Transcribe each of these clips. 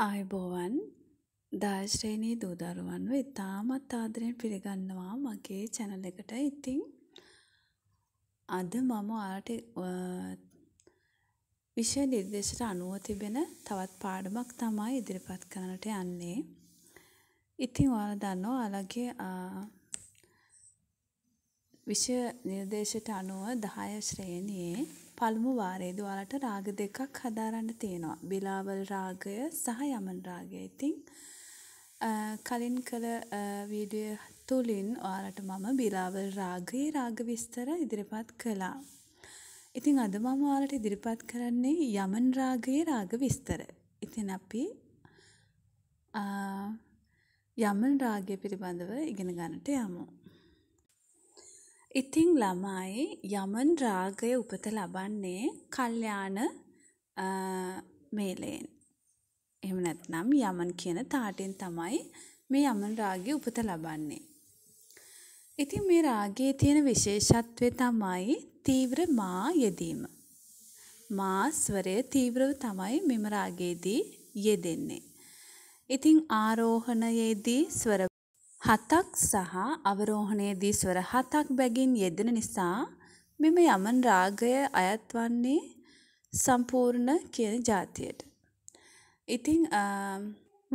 ආයුබෝවන් දාශ්‍රේණී දූදරුවන්ව ඉතාමත් ආදරයෙන් පිළිගන්නවා මගේ චැනල් එකට ඉතිං අද මම ආට විෂය නිර්දේශට අනුව තිබෙන තවත් පාඩමක් තමයි ඉදිරිපත් කරනට යන්නේ ඉතිං ඔයාලා දන්නවා ඔයාලගේ විෂය නිර්දේශයට අනුව දහය ශ්‍රේණියේ පළමු වාරයේදී ඔයාලට රාග දෙකක් හදාරන්න තියෙනවා. බිලාවල් රාගය සහ යමන රාගය. ඉතින් කලින් කළ වීඩියෝ තුලින් ඔයාලට මම බිලාවල් රාගයේ රාග විස්තර ඉදිරිපත් කළා. ඉතින් අද මම ඔයාලට ඉදිරිපත් කරන්නේ යමන රාගයේ රාග විස්තර. ඉතින් අපි යමන රාගය පිළිබඳව ඉගෙන ගන්නට යමු. ඉතිං ළමයි යමන් රාගය උපත ලබන්නේ කල්යාණ මේලයෙන්. එහෙම නැත්නම් යමන් කියන තාටෙන් තමයි මේ යමන් රාගය උපත ලබන්නේ. ඉතින් මේ රාගයේ තියෙන විශේෂත්වය තමයි තීව්‍ර මා යෙදීම. මා ස්වරය තීව්‍රව තමයි මෙම රාගයේදී යෙදෙන්නේ. ඉතින් ආරෝහණයේදී ස්වර හතක් සහ අවරෝහණයේදී ස්වර හතක් බැගින් යෙදෙන නිසා මෙම යමන රාගය අයත් වන්නේ සම්පූර්ණ කියන જાතියට. ඉතින්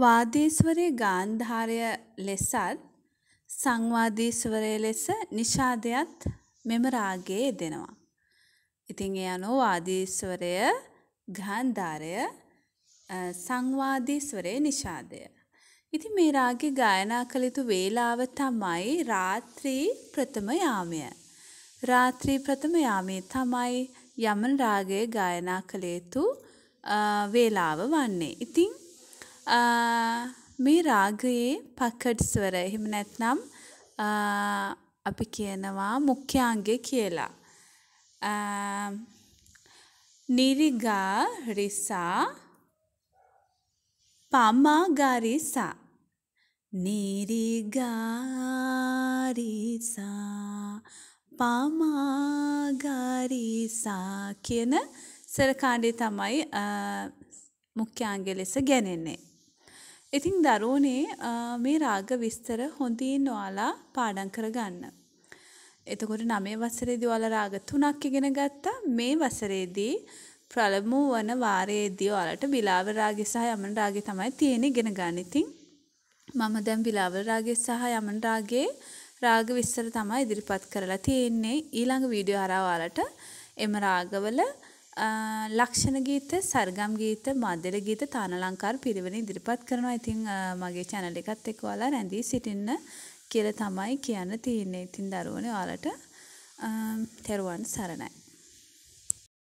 වාදීස්වරයේ ගාන්ධාරය ලෙසත් සංවාදීස්වරයේ ලෙස නිෂාදයත් මෙම රාගයේ යෙදෙනවා. ඉතින් ඒ අනුව වාදීස්වරය ගාන්ධාරය සංවාදීස්වරයේ නිෂාදය ඉතින් මේ රාගේ ගායනා කළ යුතු වේලාව තමයි රාත්‍රී ප්‍රථම යාමය. රාත්‍රී ප්‍රථම යාමේ තමයි යමන රාගය ගායනා කළ යුතු වේලාව වන්නේ. ඉතින් මේ රාගයේ පකඩ් ස්වර එහෙම නැත්නම් අපි කියනවා මුඛ්‍යාංගය කියලා. නිරිගා රිසා పమగరిస నిరిగారిసా පමාගරිසා කියන සරකාණ්ඩේ තමයි මුඛ්‍යාංග ලෙස ගැනෙන්නේ. ඉතින් දරුවනේ මේ රාග විස්තර හොඳින් ඔයාලා පාඩම් කරගන්න. එතකොට 9 වසරේදී ඔයාලා රාග 3ක් ඉගෙන ගත්තා. මේ වසරේදී ප්‍රලමු වන වාරයේදී ඔයාලට විලාව රාගය සහ යමන රාගය තමයි තියෙන්නේ ඉගෙන ගන්න. ඉතින් මම දැන් විලාව රාගය සහ යමන රාගයේ රාග විස්තර තමයි ඉදිරිපත් කරලා තියෙන්නේ. ඊළඟ වීඩියෝ හරහා ඔයාලට එම රාගවල ලක්ෂණ ගීත, සර්ගම් ගීත, මාදෙල ගීත, තාන ලංකාර පිරිවෙන ඉදිරිපත් කරනවා. ඉතින් මගේ channel එකත් එක්ක ඔයාලා රැඳී සිටින්න කියලා තමයි කියන්න තියෙන්නේ. ඉතින් දරුවනේ ඔයාලට තෙරුවන් සරණයි.